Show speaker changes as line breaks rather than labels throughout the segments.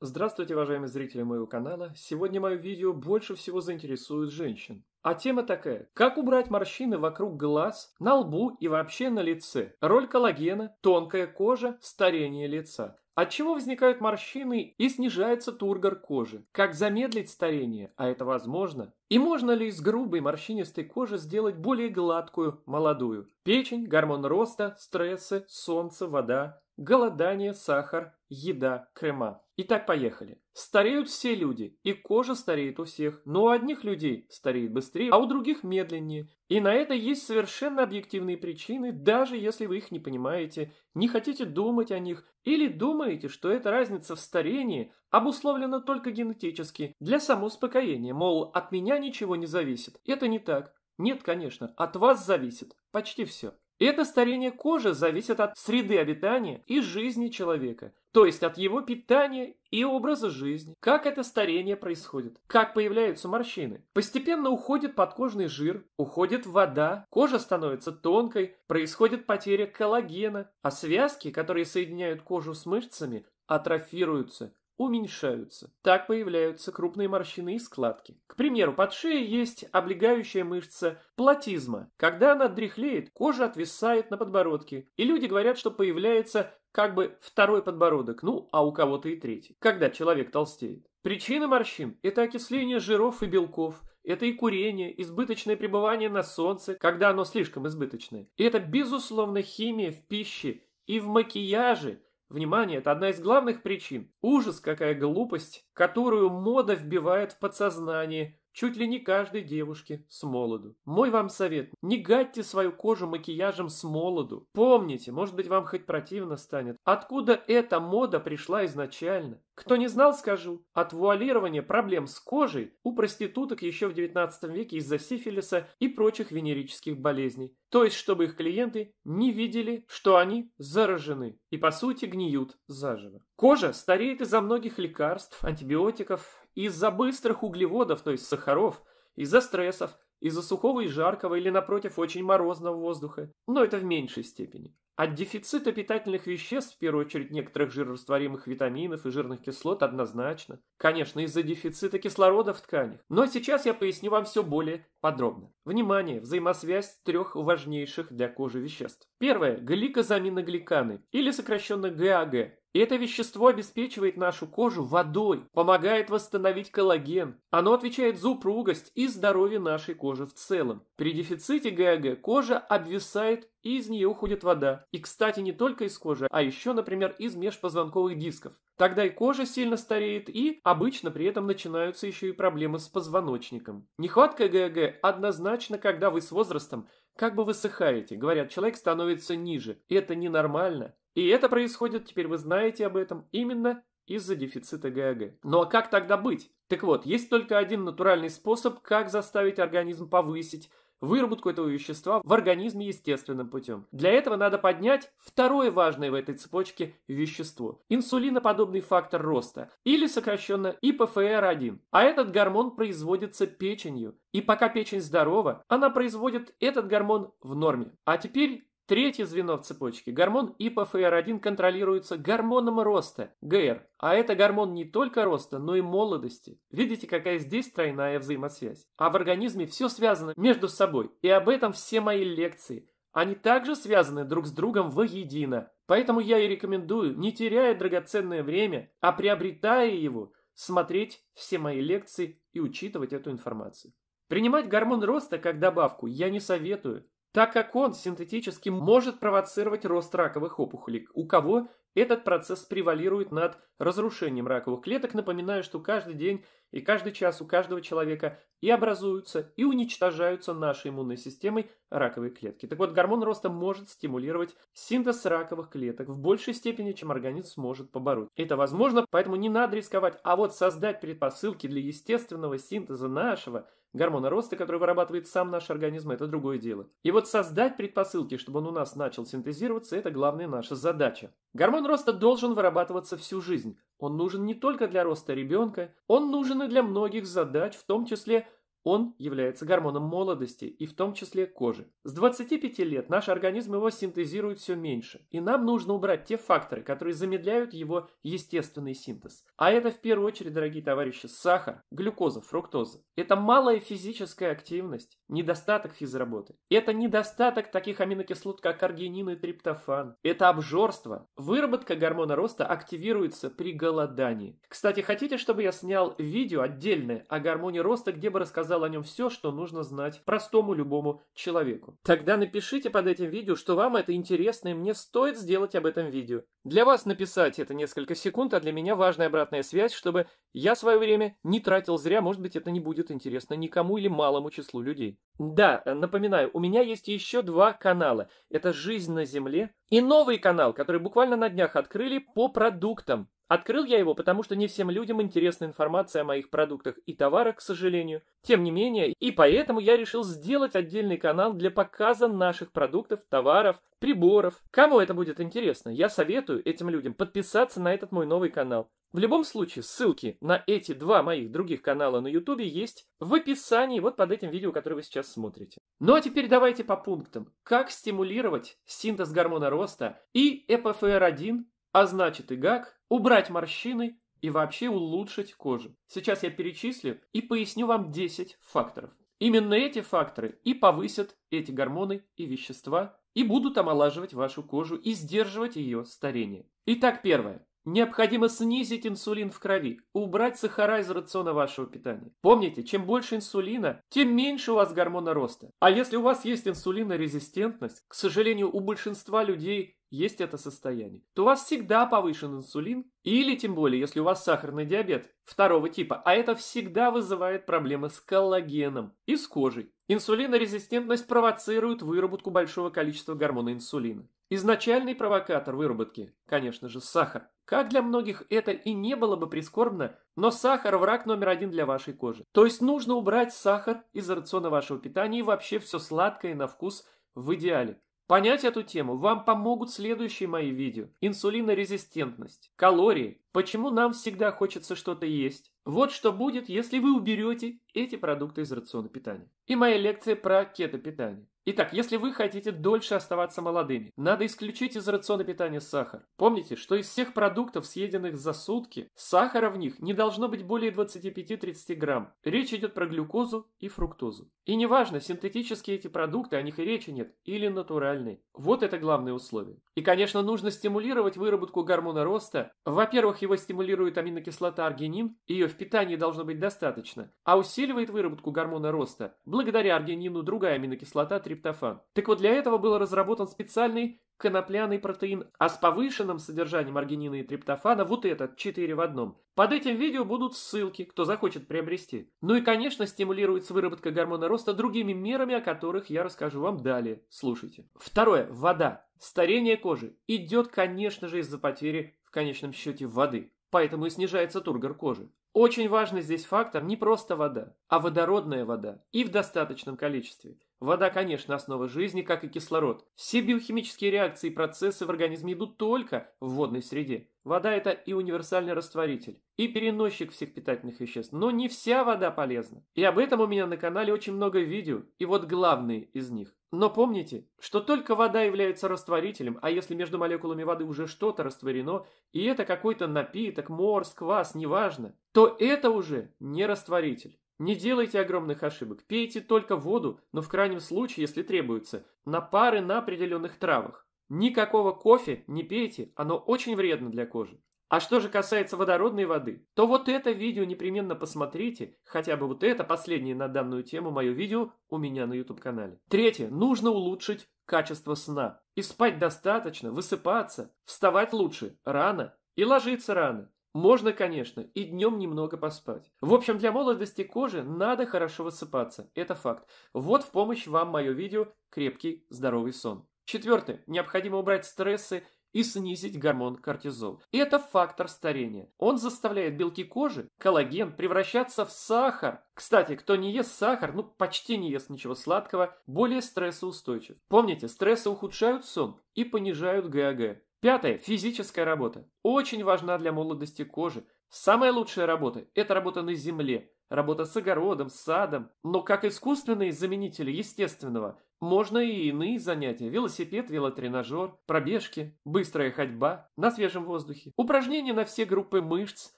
Здравствуйте, уважаемые зрители моего канала. Сегодня мое видео больше всего заинтересует женщин. А тема такая. Как убрать морщины вокруг глаз, на лбу и вообще на лице? Роль коллагена, тонкая кожа, старение лица. От чего возникают морщины и снижается тургор кожи? Как замедлить старение, а это возможно? И можно ли из грубой морщинистой кожи сделать более гладкую, молодую? Печень, гормон роста, стрессы, солнце, вода, голодание, сахар, еда, крема. Итак, поехали. Стареют все люди, и кожа стареет у всех, но у одних людей стареет быстрее, а у других медленнее. И на это есть совершенно объективные причины, даже если вы их не понимаете, не хотите думать о них, или думаете, что эта разница в старении обусловлена только генетически, для самоуспокоения, мол, от меня ничего не зависит. Это не так. Нет, конечно, от вас зависит почти все. Это старение кожи зависит от среды обитания и жизни человека, то есть от его питания и образа жизни. Как это старение происходит? Как появляются морщины? Постепенно уходит подкожный жир, уходит вода, кожа становится тонкой, происходит потеря коллагена, а связки, которые соединяют кожу с мышцами, атрофируются уменьшаются. Так появляются крупные морщины и складки. К примеру, под шеей есть облегающая мышца платизма. Когда она дряхлеет, кожа отвисает на подбородке, и люди говорят, что появляется как бы второй подбородок, ну, а у кого-то и третий, когда человек толстеет. Причины морщин – это окисление жиров и белков, это и курение, избыточное пребывание на солнце, когда оно слишком избыточное. И это, безусловно, химия в пище и в макияже – Внимание – это одна из главных причин. Ужас, какая глупость, которую мода вбивает в подсознание чуть ли не каждой девушке с молоду. Мой вам совет, не гадьте свою кожу макияжем с молоду. Помните, может быть вам хоть противно станет, откуда эта мода пришла изначально. Кто не знал, скажу, от вуалирования проблем с кожей у проституток еще в 19 веке из-за сифилиса и прочих венерических болезней. То есть, чтобы их клиенты не видели, что они заражены и, по сути, гниют заживо. Кожа стареет из-за многих лекарств, антибиотиков из-за быстрых углеводов, то есть сахаров, из-за стрессов, из-за сухого и жаркого или, напротив, очень морозного воздуха, но это в меньшей степени. От дефицита питательных веществ, в первую очередь некоторых жирорастворимых витаминов и жирных кислот, однозначно. Конечно, из-за дефицита кислорода в тканях. Но сейчас я поясню вам все более подробно. Внимание! Взаимосвязь трех важнейших для кожи веществ. Первое – гликозаминогликаны, или сокращенно ГАГ, это вещество обеспечивает нашу кожу водой, помогает восстановить коллаген. Оно отвечает за упругость и здоровье нашей кожи в целом. При дефиците ГАГ кожа обвисает и из нее уходит вода. И, кстати, не только из кожи, а еще, например, из межпозвонковых дисков. Тогда и кожа сильно стареет, и обычно при этом начинаются еще и проблемы с позвоночником. Нехватка ГГ однозначно, когда вы с возрастом как бы высыхаете. Говорят, человек становится ниже. Это ненормально. И это происходит, теперь вы знаете об этом, именно из-за дефицита ГАГ. Ну а как тогда быть? Так вот, есть только один натуральный способ, как заставить организм повысить выработку этого вещества в организме естественным путем. Для этого надо поднять второе важное в этой цепочке вещество – инсулиноподобный фактор роста, или сокращенно ИПФР1. А этот гормон производится печенью. И пока печень здорова, она производит этот гормон в норме. А теперь Третье звено в цепочке – гормон ИПФР1 контролируется гормоном роста, ГР. А это гормон не только роста, но и молодости. Видите, какая здесь тройная взаимосвязь. А в организме все связано между собой. И об этом все мои лекции. Они также связаны друг с другом воедино. Поэтому я и рекомендую, не теряя драгоценное время, а приобретая его, смотреть все мои лекции и учитывать эту информацию. Принимать гормон роста как добавку я не советую так как он синтетически может провоцировать рост раковых опухолей, у кого этот процесс превалирует над разрушением раковых клеток. Напоминаю, что каждый день и каждый час у каждого человека и образуются, и уничтожаются нашей иммунной системой раковые клетки. Так вот, гормон роста может стимулировать синтез раковых клеток в большей степени, чем организм сможет побороть. Это возможно, поэтому не надо рисковать, а вот создать предпосылки для естественного синтеза нашего – Гормоны роста, которые вырабатывает сам наш организм, это другое дело. И вот создать предпосылки, чтобы он у нас начал синтезироваться, это главная наша задача. Гормон роста должен вырабатываться всю жизнь. Он нужен не только для роста ребенка, он нужен и для многих задач, в том числе – он является гормоном молодости и в том числе кожи. С 25 лет наш организм его синтезирует все меньше, и нам нужно убрать те факторы, которые замедляют его естественный синтез. А это в первую очередь, дорогие товарищи, сахар, глюкоза, фруктоза. Это малая физическая активность, недостаток физработы. Это недостаток таких аминокислот, как аргинин и триптофан. Это обжорство. Выработка гормона роста активируется при голодании. Кстати, хотите, чтобы я снял видео отдельное о гормоне роста, где бы рассказал рассказал о нем все, что нужно знать простому любому человеку. Тогда напишите под этим видео, что вам это интересно и мне стоит сделать об этом видео. Для вас написать это несколько секунд, а для меня важная обратная связь, чтобы я свое время не тратил зря, может быть это не будет интересно никому или малому числу людей. Да, э, напоминаю, у меня есть еще два канала. Это «Жизнь на Земле» и новый канал, который буквально на днях открыли по продуктам. Открыл я его, потому что не всем людям интересна информация о моих продуктах и товарах, к сожалению. Тем не менее, и поэтому я решил сделать отдельный канал для показа наших продуктов, товаров, приборов. Кому это будет интересно, я советую этим людям подписаться на этот мой новый канал. В любом случае, ссылки на эти два моих других канала на YouTube есть в описании вот под этим видео, которое вы сейчас смотрите. Ну а теперь давайте по пунктам. Как стимулировать синтез гормона роста и ЭПФР1, а значит и ГАК, убрать морщины и вообще улучшить кожу. Сейчас я перечислю и поясню вам 10 факторов. Именно эти факторы и повысят эти гормоны и вещества, и будут омолаживать вашу кожу и сдерживать ее старение. Итак, первое. Необходимо снизить инсулин в крови, убрать сахара из рациона вашего питания. Помните, чем больше инсулина, тем меньше у вас гормона роста. А если у вас есть инсулинорезистентность, к сожалению, у большинства людей есть это состояние, то у вас всегда повышен инсулин, или тем более, если у вас сахарный диабет второго типа, а это всегда вызывает проблемы с коллагеном и с кожей. Инсулинорезистентность провоцирует выработку большого количества гормона инсулина. Изначальный провокатор выработки, конечно же, сахар. Как для многих это и не было бы прискорбно, но сахар – враг номер один для вашей кожи. То есть нужно убрать сахар из рациона вашего питания и вообще все сладкое на вкус в идеале. Понять эту тему вам помогут следующие мои видео. Инсулинорезистентность, калории, почему нам всегда хочется что-то есть. Вот что будет, если вы уберете эти продукты из рациона питания. И моя лекция про кето питание. Итак, если вы хотите дольше оставаться молодыми, надо исключить из рациона питания сахар. Помните, что из всех продуктов, съеденных за сутки, сахара в них не должно быть более 25-30 грамм. Речь идет про глюкозу и фруктозу. И неважно, синтетические эти продукты, о них и речи нет, или натуральные. Вот это главное условие. И, конечно, нужно стимулировать выработку гормона роста. Во-первых, его стимулирует аминокислота аргинин, ее в питании должно быть достаточно, а усиливает выработку гормона роста благодаря аргинину другая аминокислота триптофан. Так вот, для этого был разработан специальный конопляный протеин, а с повышенным содержанием аргинина и триптофана вот этот, 4 в одном. Под этим видео будут ссылки, кто захочет приобрести. Ну и, конечно, стимулируется выработка гормона роста другими мерами, о которых я расскажу вам далее. Слушайте. Второе. Вода. Старение кожи идет, конечно же, из-за потери в конечном счете воды. Поэтому и снижается тургор кожи. Очень важный здесь фактор не просто вода, а водородная вода. И в достаточном количестве. Вода, конечно, основа жизни, как и кислород. Все биохимические реакции и процессы в организме идут только в водной среде. Вода – это и универсальный растворитель, и переносчик всех питательных веществ. Но не вся вода полезна. И об этом у меня на канале очень много видео, и вот главные из них. Но помните, что только вода является растворителем, а если между молекулами воды уже что-то растворено, и это какой-то напиток, морс, квас, неважно, то это уже не растворитель. Не делайте огромных ошибок, пейте только воду, но в крайнем случае, если требуется, на пары на определенных травах. Никакого кофе не пейте, оно очень вредно для кожи. А что же касается водородной воды, то вот это видео непременно посмотрите, хотя бы вот это последнее на данную тему мое видео у меня на YouTube-канале. Третье. Нужно улучшить качество сна. И спать достаточно, высыпаться, вставать лучше, рано и ложиться рано. Можно, конечно, и днем немного поспать. В общем, для молодости кожи надо хорошо высыпаться, это факт. Вот в помощь вам мое видео «Крепкий здоровый сон». Четвертое. Необходимо убрать стрессы и снизить гормон кортизол. И это фактор старения. Он заставляет белки кожи, коллаген, превращаться в сахар. Кстати, кто не ест сахар, ну почти не ест ничего сладкого, более стрессоустойчив. Помните, стрессы ухудшают сон и понижают ГАГ. Пятое. Физическая работа. Очень важна для молодости кожи. Самая лучшая работа – это работа на земле. Работа с огородом, с садом. Но как искусственные заменители естественного – можно и иные занятия. Велосипед, велотренажер, пробежки, быстрая ходьба, на свежем воздухе. Упражнения на все группы мышц,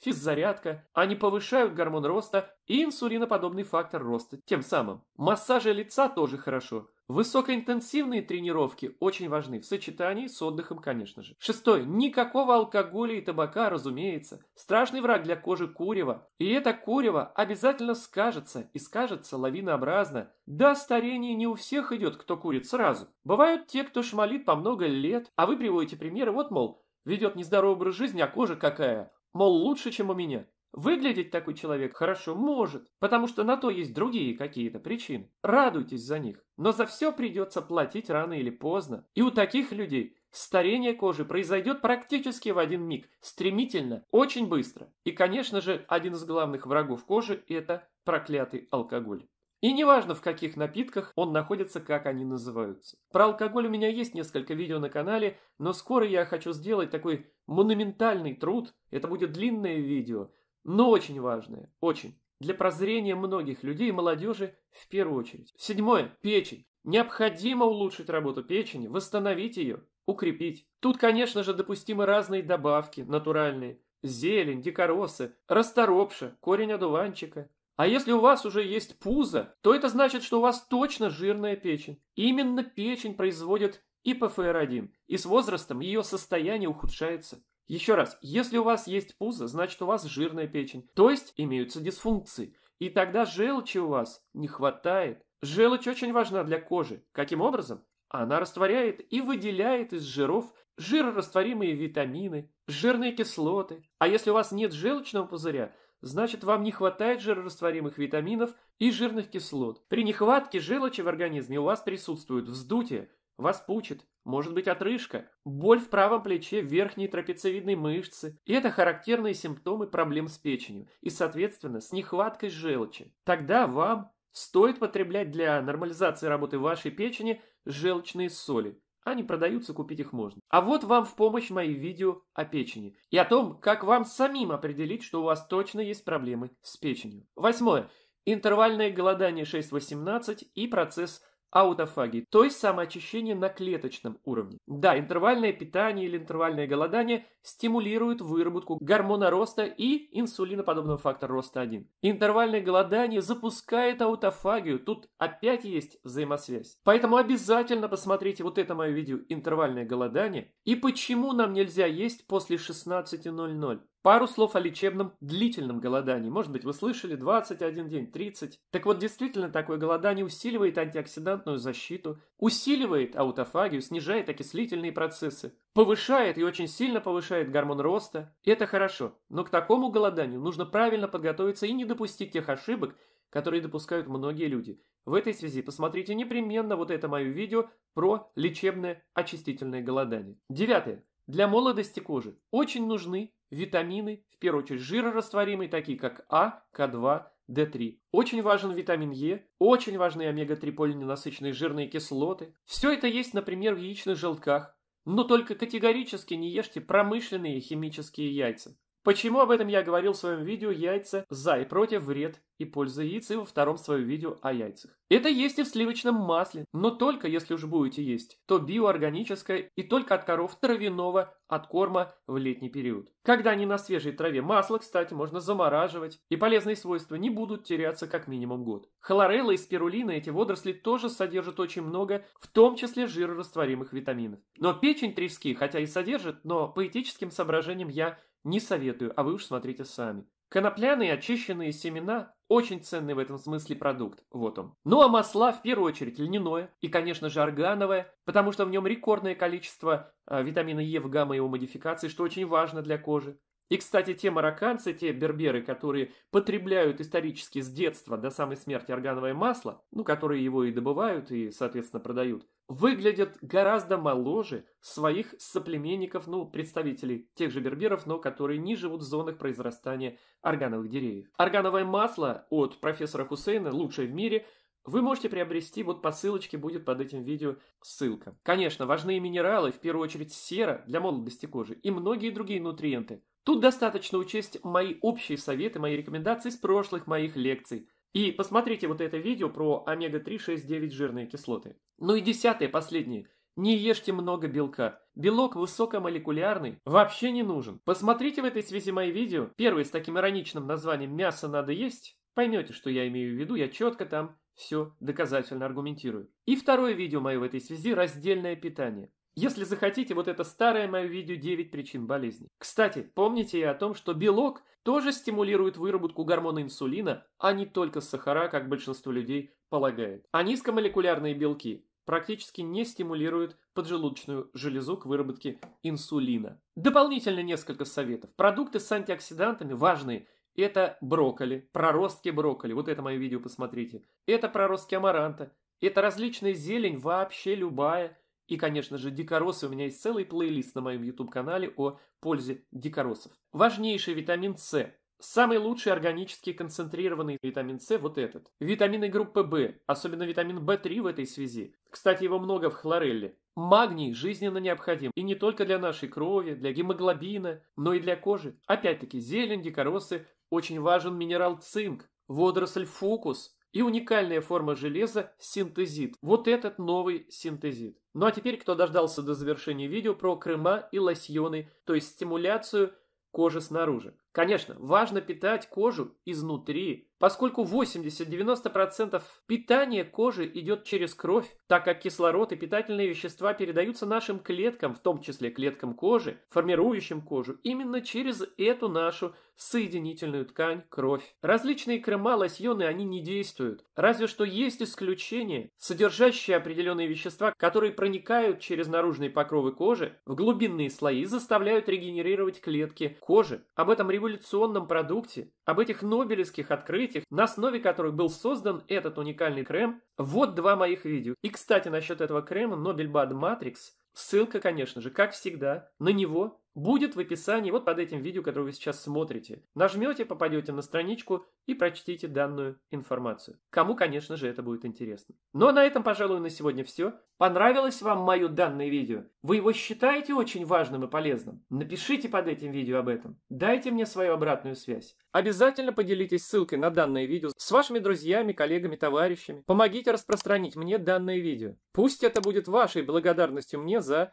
физзарядка. Они повышают гормон роста и инсулиноподобный фактор роста тем самым. Массажи лица тоже хорошо. Высокоинтенсивные тренировки очень важны в сочетании с отдыхом, конечно же. Шестое. Никакого алкоголя и табака, разумеется. Страшный враг для кожи курева. И это курево обязательно скажется, и скажется лавинообразно. Да, старение не у всех идет, кто курит сразу. Бывают те, кто шмалит по много лет, а вы приводите примеры, вот, мол, ведет нездоровый образ жизни, а кожа какая. Мол, лучше, чем у меня. Выглядеть такой человек хорошо может, потому что на то есть другие какие-то причины. Радуйтесь за них, но за все придется платить рано или поздно. И у таких людей старение кожи произойдет практически в один миг, стремительно, очень быстро. И, конечно же, один из главных врагов кожи – это проклятый алкоголь. И неважно, в каких напитках он находится, как они называются. Про алкоголь у меня есть несколько видео на канале, но скоро я хочу сделать такой монументальный труд. Это будет длинное видео – но очень важное, очень. Для прозрения многих людей и молодежи в первую очередь. Седьмое. Печень. Необходимо улучшить работу печени, восстановить ее, укрепить. Тут, конечно же, допустимы разные добавки, натуральные. Зелень, дикоросы, расторопша, корень одуванчика. А если у вас уже есть пузо, то это значит, что у вас точно жирная печень. Именно печень производит и 1 и с возрастом ее состояние ухудшается. Еще раз, если у вас есть пузо, значит у вас жирная печень, то есть имеются дисфункции. И тогда желчи у вас не хватает. Желчь очень важна для кожи. Каким образом? Она растворяет и выделяет из жиров жирорастворимые витамины, жирные кислоты. А если у вас нет желчного пузыря, значит вам не хватает жирорастворимых витаминов и жирных кислот. При нехватке желчи в организме у вас присутствуют вздутие, вас пучит, может быть отрыжка, боль в правом плече верхней трапециевидной мышцы. И это характерные симптомы проблем с печенью и, соответственно, с нехваткой желчи. Тогда вам стоит потреблять для нормализации работы вашей печени желчные соли. Они продаются, купить их можно. А вот вам в помощь мои видео о печени и о том, как вам самим определить, что у вас точно есть проблемы с печенью. Восьмое. Интервальное голодание 6-18 и процесс аутофагии, то есть самоочищение на клеточном уровне. Да, интервальное питание или интервальное голодание стимулирует выработку гормона роста и инсулиноподобного фактора роста 1. Интервальное голодание запускает аутофагию, тут опять есть взаимосвязь. Поэтому обязательно посмотрите вот это мое видео «Интервальное голодание» и почему нам нельзя есть после 16.00. Пару слов о лечебном длительном голодании. Может быть, вы слышали 21 день, 30. Так вот, действительно, такое голодание усиливает антиоксидантную защиту, усиливает аутофагию, снижает окислительные процессы, повышает и очень сильно повышает гормон роста. Это хорошо, но к такому голоданию нужно правильно подготовиться и не допустить тех ошибок, которые допускают многие люди. В этой связи посмотрите непременно вот это мое видео про лечебное очистительное голодание. Девятое. Для молодости кожи очень нужны витамины, в первую очередь жирорастворимые, такие как А, К2, д 3 Очень важен витамин Е, очень важны омега-3 полиненасыщенные жирные кислоты. Все это есть, например, в яичных желтках. Но только категорически не ешьте промышленные химические яйца. Почему об этом я говорил в своем видео «Яйца за и против, вред и польза яиц» и во втором своем видео о яйцах. Это есть и в сливочном масле, но только если уж будете есть, то биоорганическое и только от коров травяного от корма в летний период. Когда они на свежей траве масло, кстати, можно замораживать, и полезные свойства не будут теряться как минимум год. Хлорелла и спирулина эти водоросли тоже содержат очень много, в том числе жирорастворимых витаминов. Но печень трески, хотя и содержит, но по этическим соображениям я не советую, а вы уж смотрите сами. Конопляные очищенные семена – очень ценный в этом смысле продукт, вот он. Ну а масла в первую очередь льняное и, конечно же, органовое, потому что в нем рекордное количество э, витамина Е в гамма его модификации, что очень важно для кожи. И, кстати, те марокканцы, те берберы, которые потребляют исторически с детства до самой смерти органовое масло, ну, которые его и добывают и, соответственно, продают, выглядят гораздо моложе своих соплеменников, ну, представителей тех же берберов, но которые не живут в зонах произрастания органовых деревьев. Органовое масло от профессора Хусейна, лучшее в мире, вы можете приобрести, вот по ссылочке будет под этим видео ссылка. Конечно, важны минералы, в первую очередь сера для молодости кожи и многие другие нутриенты – Тут достаточно учесть мои общие советы, мои рекомендации с прошлых моих лекций. И посмотрите вот это видео про омега-3,6,9 жирные кислоты. Ну и десятое, последнее. Не ешьте много белка. Белок высокомолекулярный вообще не нужен. Посмотрите в этой связи мои видео. Первое с таким ироничным названием «Мясо надо есть». Поймете, что я имею в виду, я четко там все доказательно аргументирую. И второе видео мое в этой связи – раздельное питание. Если захотите, вот это старое мое видео 9 причин болезни. Кстати, помните и о том, что белок тоже стимулирует выработку гормона инсулина, а не только сахара, как большинство людей полагает. А низкомолекулярные белки практически не стимулируют поджелудочную железу к выработке инсулина. Дополнительно несколько советов. Продукты с антиоксидантами важные это брокколи, проростки брокколи, вот это мое видео посмотрите. Это проростки амаранта, это различная зелень, вообще любая. И, конечно же, дикоросы. У меня есть целый плейлист на моем YouTube-канале о пользе дикоросов. Важнейший витамин С. Самый лучший органически концентрированный витамин С вот этот. Витамины группы В, особенно витамин В3 в этой связи. Кстати, его много в хлорелле. Магний жизненно необходим. И не только для нашей крови, для гемоглобина, но и для кожи. Опять-таки, зелень, дикоросы. Очень важен минерал цинк. Водоросль фукус и уникальная форма железа – синтезит. Вот этот новый синтезит. Ну а теперь, кто дождался до завершения видео про крема и лосьоны, то есть стимуляцию кожи снаружи. Конечно, важно питать кожу изнутри, Поскольку 80-90% питания кожи идет через кровь, так как кислород и питательные вещества передаются нашим клеткам, в том числе клеткам кожи, формирующим кожу, именно через эту нашу соединительную ткань кровь. Различные крема, лосьоны, они не действуют. Разве что есть исключения, содержащие определенные вещества, которые проникают через наружные покровы кожи в глубинные слои и заставляют регенерировать клетки кожи. Об этом революционном продукте, об этих нобелевских открытиях, третьих, на основе которых был создан этот уникальный крем. Вот два моих видео. И, кстати, насчет этого крема Nobel Bad Matrix, ссылка, конечно же, как всегда, на него будет в описании вот под этим видео, которое вы сейчас смотрите. Нажмете, попадете на страничку и прочтите данную информацию. Кому, конечно же, это будет интересно. Ну а на этом, пожалуй, на сегодня все. Понравилось вам мое данное видео? Вы его считаете очень важным и полезным? Напишите под этим видео об этом. Дайте мне свою обратную связь. Обязательно поделитесь ссылкой на данное видео с вашими друзьями, коллегами, товарищами. Помогите распространить мне данное видео. Пусть это будет вашей благодарностью мне за